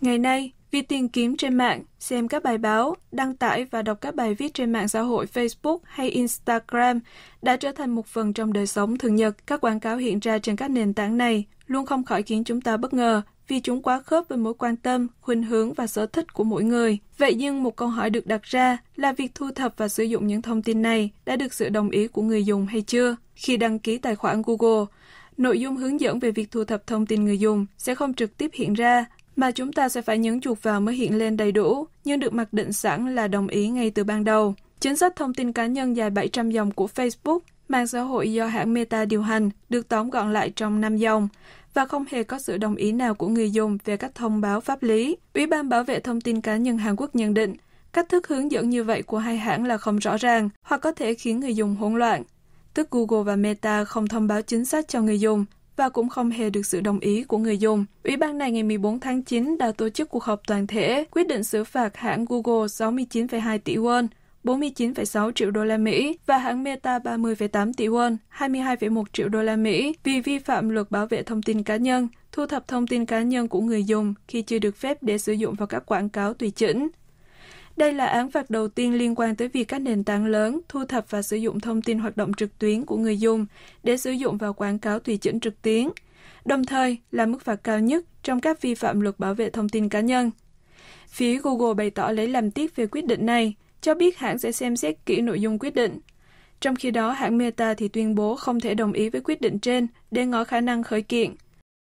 Ngày nay, việc tìm kiếm trên mạng, xem các bài báo, đăng tải và đọc các bài viết trên mạng xã hội Facebook hay Instagram đã trở thành một phần trong đời sống thường nhật. Các quảng cáo hiện ra trên các nền tảng này luôn không khỏi khiến chúng ta bất ngờ vì chúng quá khớp với mối quan tâm, khuynh hướng và sở thích của mỗi người. Vậy nhưng một câu hỏi được đặt ra là việc thu thập và sử dụng những thông tin này đã được sự đồng ý của người dùng hay chưa? Khi đăng ký tài khoản Google, nội dung hướng dẫn về việc thu thập thông tin người dùng sẽ không trực tiếp hiện ra mà chúng ta sẽ phải nhấn chuột vào mới hiện lên đầy đủ, nhưng được mặc định sẵn là đồng ý ngay từ ban đầu. Chính sách thông tin cá nhân dài 700 dòng của Facebook, mạng xã hội do hãng Meta điều hành, được tóm gọn lại trong 5 dòng và không hề có sự đồng ý nào của người dùng về các thông báo pháp lý. Ủy ban bảo vệ thông tin cá nhân Hàn Quốc nhận định, cách thức hướng dẫn như vậy của hai hãng là không rõ ràng hoặc có thể khiến người dùng hỗn loạn. Tức Google và Meta không thông báo chính xác cho người dùng, và cũng không hề được sự đồng ý của người dùng. Ủy ban này ngày 14 tháng 9 đã tổ chức cuộc họp toàn thể quyết định xử phạt hãng Google 69,2 tỷ won 49,6 triệu đô la Mỹ và hãng Meta 30,8 tỷ won, 22,1 triệu đô la Mỹ vì vi phạm luật bảo vệ thông tin cá nhân, thu thập thông tin cá nhân của người dùng khi chưa được phép để sử dụng vào các quảng cáo tùy chỉnh. Đây là án phạt đầu tiên liên quan tới việc các nền tảng lớn thu thập và sử dụng thông tin hoạt động trực tuyến của người dùng để sử dụng vào quảng cáo tùy chỉnh trực tuyến, đồng thời là mức phạt cao nhất trong các vi phạm luật bảo vệ thông tin cá nhân. Phía Google bày tỏ lấy làm tiếc về quyết định này, cho biết hãng sẽ xem xét kỹ nội dung quyết định. Trong khi đó, hãng Meta thì tuyên bố không thể đồng ý với quyết định trên để ngỏ khả năng khởi kiện –